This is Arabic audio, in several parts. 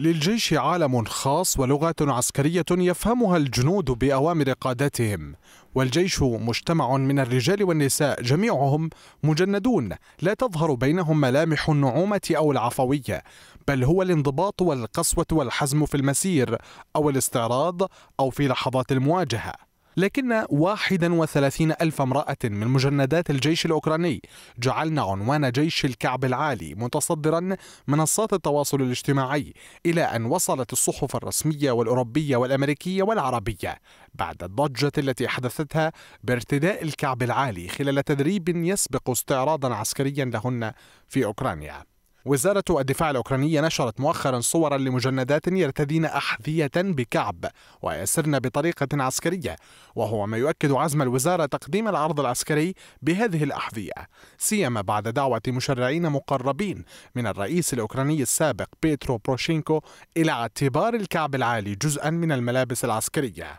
للجيش عالم خاص ولغة عسكرية يفهمها الجنود بأوامر قادتهم والجيش مجتمع من الرجال والنساء جميعهم مجندون لا تظهر بينهم ملامح النعومة أو العفوية بل هو الانضباط والقسوة والحزم في المسير أو الاستعراض أو في لحظات المواجهة لكن 31 ألف امرأة من مجندات الجيش الأوكراني جعلن عنوان جيش الكعب العالي متصدرا منصات التواصل الاجتماعي إلى أن وصلت الصحف الرسمية والأوروبية والأمريكية والعربية بعد الضجة التي حدثتها بارتداء الكعب العالي خلال تدريب يسبق استعراضا عسكريا لهن في أوكرانيا وزارة الدفاع الأوكرانية نشرت مؤخرا صورا لمجندات يرتدين أحذية بكعب ويسرن بطريقة عسكرية وهو ما يؤكد عزم الوزارة تقديم العرض العسكري بهذه الأحذية سيما بعد دعوة مشرعين مقربين من الرئيس الأوكراني السابق بيترو بروشينكو إلى اعتبار الكعب العالي جزءا من الملابس العسكرية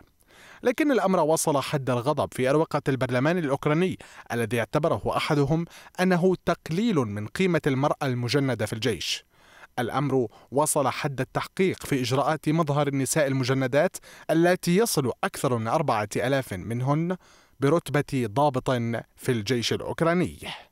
لكن الأمر وصل حد الغضب في أروقة البرلمان الأوكراني الذي اعتبره أحدهم أنه تقليل من قيمة المرأة المجندة في الجيش الأمر وصل حد التحقيق في إجراءات مظهر النساء المجندات التي يصل أكثر من أربعة ألاف منهن برتبة ضابط في الجيش الأوكراني